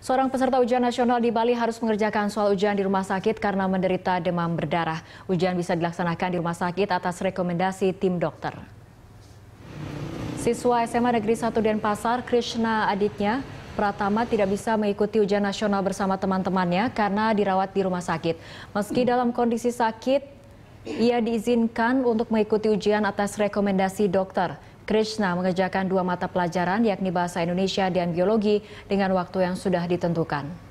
Seorang peserta ujian nasional di Bali harus mengerjakan soal ujian di rumah sakit karena menderita demam berdarah. Ujian bisa dilaksanakan di rumah sakit atas rekomendasi tim dokter. Siswa SMA Negeri 1 Denpasar, Krishna Aditnya, Pratama tidak bisa mengikuti ujian nasional bersama teman-temannya karena dirawat di rumah sakit. Meski dalam kondisi sakit, ia diizinkan untuk mengikuti ujian atas rekomendasi dokter. Krishna mengerjakan dua mata pelajaran yakni Bahasa Indonesia dan Biologi dengan waktu yang sudah ditentukan.